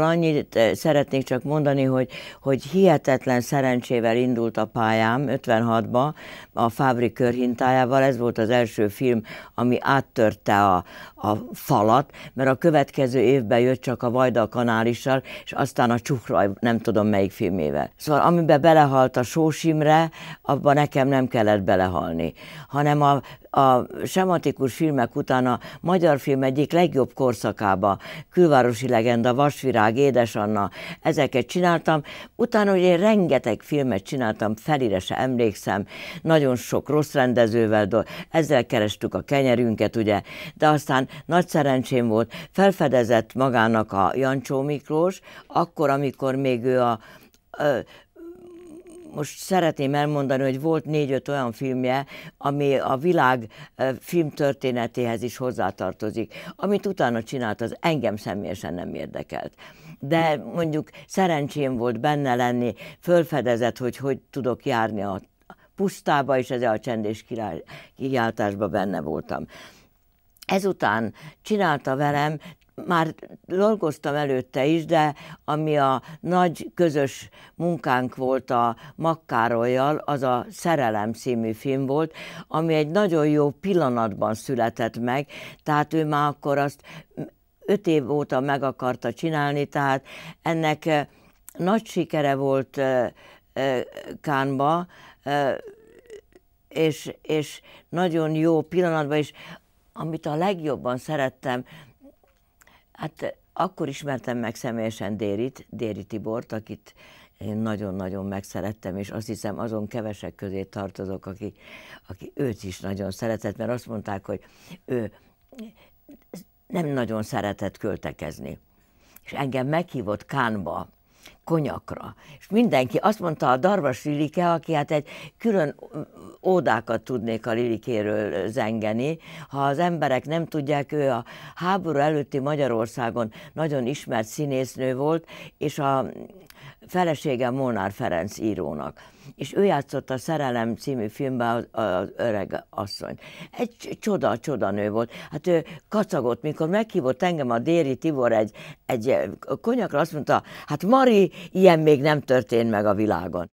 Annyit eh, szeretnék csak mondani, hogy, hogy hihetetlen szerencsével indult a pályám 56-ba a Fábri körhintájával. Ez volt az első film, ami áttörte a, a falat, mert a következő évben jött csak a Vajda kanálissal, és aztán a Csukraj, nem tudom melyik filmével. Szóval amiben belehalt a sósimre, abban nekem nem kellett belehalni, hanem a a sematikus filmek után a magyar film egyik legjobb korszakába, Külvárosi legenda, Vasvirág, Édes Anna, ezeket csináltam. Utána, hogy én rengeteg filmet csináltam, felire se emlékszem, nagyon sok rossz rendezővel, do... ezzel kerestük a kenyerünket, ugye, de aztán nagy szerencsém volt, felfedezett magának a Jancsó Miklós, akkor, amikor még ő a most szeretném elmondani, hogy volt négy-öt olyan filmje, ami a világ filmtörténetéhez is hozzátartozik, amit utána csinált, az engem személyesen nem érdekelt de mondjuk szerencsém volt benne lenni, fölfedezett, hogy hogy tudok járni a pusztába, és ez a csendés kiáltásban benne voltam. Ezután csinálta velem már dolgoztam előtte is, de ami a nagy közös munkánk volt a Makkárolyjal, az a Szerelem című film volt, ami egy nagyon jó pillanatban született meg, tehát ő már akkor azt öt év óta meg akarta csinálni, tehát ennek nagy sikere volt Kánba, és, és nagyon jó pillanatban, és amit a legjobban szerettem, Hát eh, akkor ismertem meg személyesen Dérit, Déri Tibort, akit én nagyon-nagyon megszerettem, és azt hiszem azon kevesek közé tartozok, aki, aki őt is nagyon szeretett, mert azt mondták, hogy ő eh, nem nagyon szeretett költekezni. És engem meghívott Kánba, konyakra. És mindenki azt mondta, a darvas Lilike, aki hát egy külön ódákat tudnék a Lilikéről zengeni, ha az emberek nem tudják, ő a háború előtti Magyarországon nagyon ismert színésznő volt, és a felesége Molnár Ferenc írónak. És ő játszott a Szerelem című filmben az, az öreg asszony. Egy csoda-csoda nő volt. Hát ő kacagott, mikor meghívott engem a Déri Tibor egy, egy konyakra, azt mondta, hát Mari, ilyen még nem történt meg a világon.